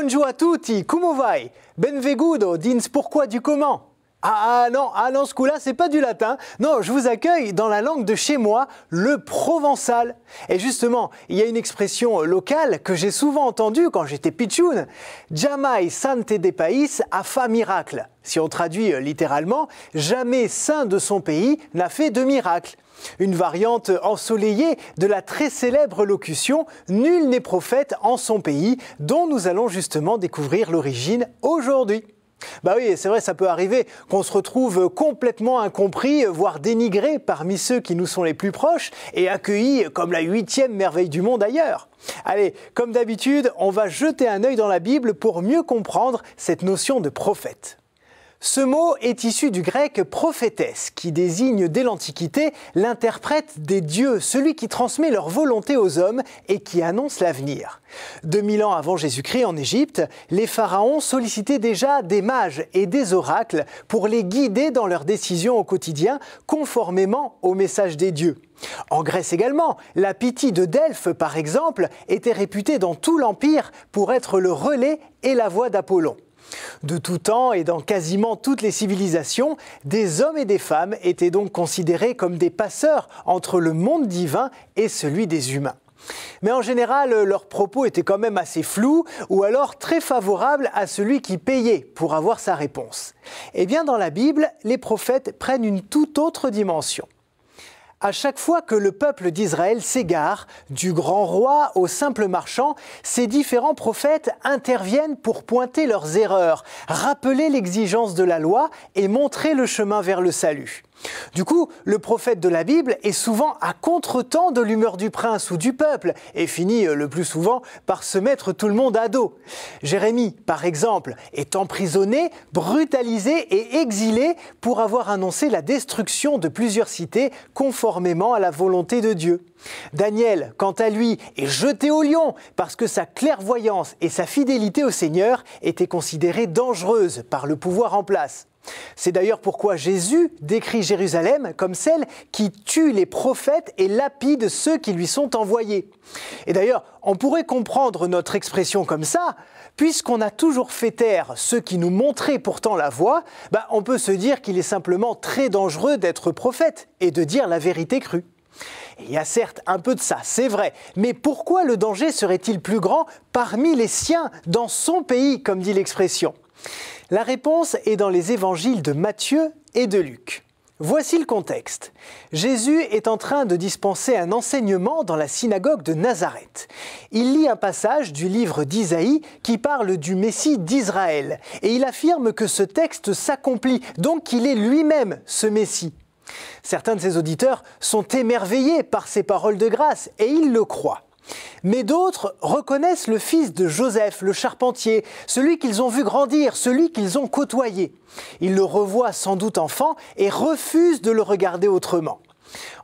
Bonjour à tutti, come vai? Benvegudo, dins pourquoi du comment? Ah, ah, non, ah non, ce coup-là, c'est pas du latin. Non, je vous accueille dans la langue de chez moi, le provençal. Et justement, il y a une expression locale que j'ai souvent entendue quand j'étais pitchoun. Jamais sante de pays a fa miracle. Si on traduit euh, littéralement, jamais saint de son pays n'a fait de miracle. Une variante ensoleillée de la très célèbre locution Nul n'est prophète en son pays, dont nous allons justement découvrir l'origine aujourd'hui. Bah oui, c'est vrai, ça peut arriver qu'on se retrouve complètement incompris, voire dénigré parmi ceux qui nous sont les plus proches et accueillis comme la huitième merveille du monde ailleurs. Allez, comme d'habitude, on va jeter un œil dans la Bible pour mieux comprendre cette notion de prophète. Ce mot est issu du grec prophétesse, qui désigne dès l'Antiquité l'interprète des dieux, celui qui transmet leur volonté aux hommes et qui annonce l'avenir. mille ans avant Jésus-Christ en Égypte, les pharaons sollicitaient déjà des mages et des oracles pour les guider dans leurs décisions au quotidien, conformément au message des dieux. En Grèce également, la Pythie de Delphes, par exemple, était réputée dans tout l'Empire pour être le relais et la voix d'Apollon. De tout temps et dans quasiment toutes les civilisations, des hommes et des femmes étaient donc considérés comme des passeurs entre le monde divin et celui des humains. Mais en général, leurs propos étaient quand même assez flous ou alors très favorables à celui qui payait pour avoir sa réponse. Eh bien, dans la Bible, les prophètes prennent une toute autre dimension. À chaque fois que le peuple d'Israël s'égare, du grand roi au simple marchand, ces différents prophètes interviennent pour pointer leurs erreurs, rappeler l'exigence de la loi et montrer le chemin vers le salut. Du coup, le prophète de la Bible est souvent à contre-temps de l'humeur du prince ou du peuple et finit euh, le plus souvent par se mettre tout le monde à dos. Jérémie, par exemple, est emprisonné, brutalisé et exilé pour avoir annoncé la destruction de plusieurs cités conformes conformément à la volonté de Dieu. Daniel, quant à lui, est jeté au lion parce que sa clairvoyance et sa fidélité au Seigneur étaient considérées dangereuses par le pouvoir en place. C'est d'ailleurs pourquoi Jésus décrit Jérusalem comme celle qui tue les prophètes et lapide ceux qui lui sont envoyés. Et d'ailleurs, on pourrait comprendre notre expression comme ça, puisqu'on a toujours fait taire ceux qui nous montraient pourtant la voie, bah, on peut se dire qu'il est simplement très dangereux d'être prophète et de dire la vérité crue. il y a certes un peu de ça, c'est vrai, mais pourquoi le danger serait-il plus grand parmi les siens, dans son pays, comme dit l'expression la réponse est dans les évangiles de Matthieu et de Luc. Voici le contexte. Jésus est en train de dispenser un enseignement dans la synagogue de Nazareth. Il lit un passage du livre d'Isaïe qui parle du Messie d'Israël et il affirme que ce texte s'accomplit, donc qu'il est lui-même ce Messie. Certains de ses auditeurs sont émerveillés par ces paroles de grâce et ils le croient. Mais d'autres reconnaissent le fils de Joseph, le charpentier, celui qu'ils ont vu grandir, celui qu'ils ont côtoyé. Ils le revoient sans doute enfant et refusent de le regarder autrement.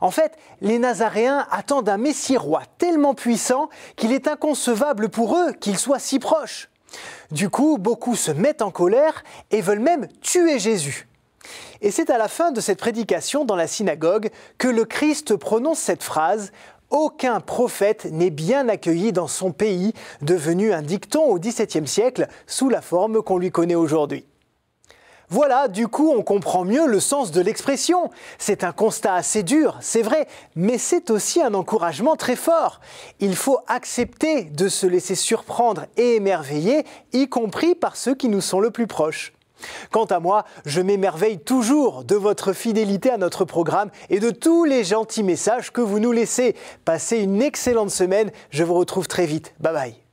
En fait, les Nazaréens attendent un Messie roi tellement puissant qu'il est inconcevable pour eux qu'il soit si proche. Du coup, beaucoup se mettent en colère et veulent même tuer Jésus. Et c'est à la fin de cette prédication dans la synagogue que le Christ prononce cette phrase aucun prophète n'est bien accueilli dans son pays, devenu un dicton au XVIIe siècle sous la forme qu'on lui connaît aujourd'hui. Voilà, du coup, on comprend mieux le sens de l'expression. C'est un constat assez dur, c'est vrai, mais c'est aussi un encouragement très fort. Il faut accepter de se laisser surprendre et émerveiller, y compris par ceux qui nous sont le plus proches. Quant à moi, je m'émerveille toujours de votre fidélité à notre programme et de tous les gentils messages que vous nous laissez. Passez une excellente semaine, je vous retrouve très vite. Bye bye.